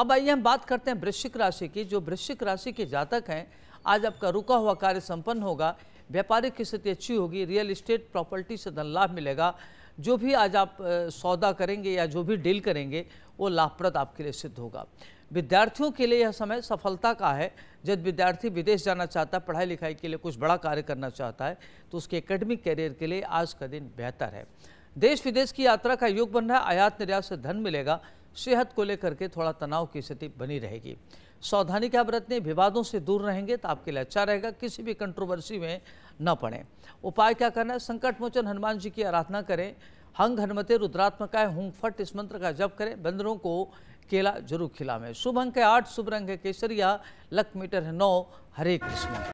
अब आइए हम बात करते हैं वृश्चिक राशि की जो वृश्चिक राशि के जातक हैं आज आपका रुका हुआ कार्य संपन्न होगा व्यापारिक स्थिति अच्छी होगी रियल इस्टेट प्रॉपर्टी से धन लाभ मिलेगा जो भी आज आप सौदा करेंगे या जो भी डील करेंगे वो लाभप्रद आपके लिए सिद्ध होगा विद्यार्थियों के लिए यह समय सफलता का है जब विद्यार्थी विदेश जाना चाहता है पढ़ाई लिखाई के लिए कुछ बड़ा कार्य करना चाहता है तो उसके एकेडमिक करियर के लिए आज का दिन बेहतर है देश विदेश की यात्रा का योग बन रहा है आयात निर्यात से धन मिलेगा सेहत को लेकर के थोड़ा तनाव की स्थिति बनी रहेगी सावधानी क्या बरतने विवादों से दूर रहेंगे तो आपके लिए अच्छा रहेगा किसी भी कंट्रोवर्सी में न पड़ें उपाय क्या करना है संकट मोचन हनुमान जी की आराधना करें हंग हनुमते रुद्रात्मकाय हुंग फट इस मंत्र का जप करें बंदरों को केला जरूर खिलावें शुभ अंक है आठ शुभ रंग है केसरिया लक मीटर है नौ हरे कृष्ण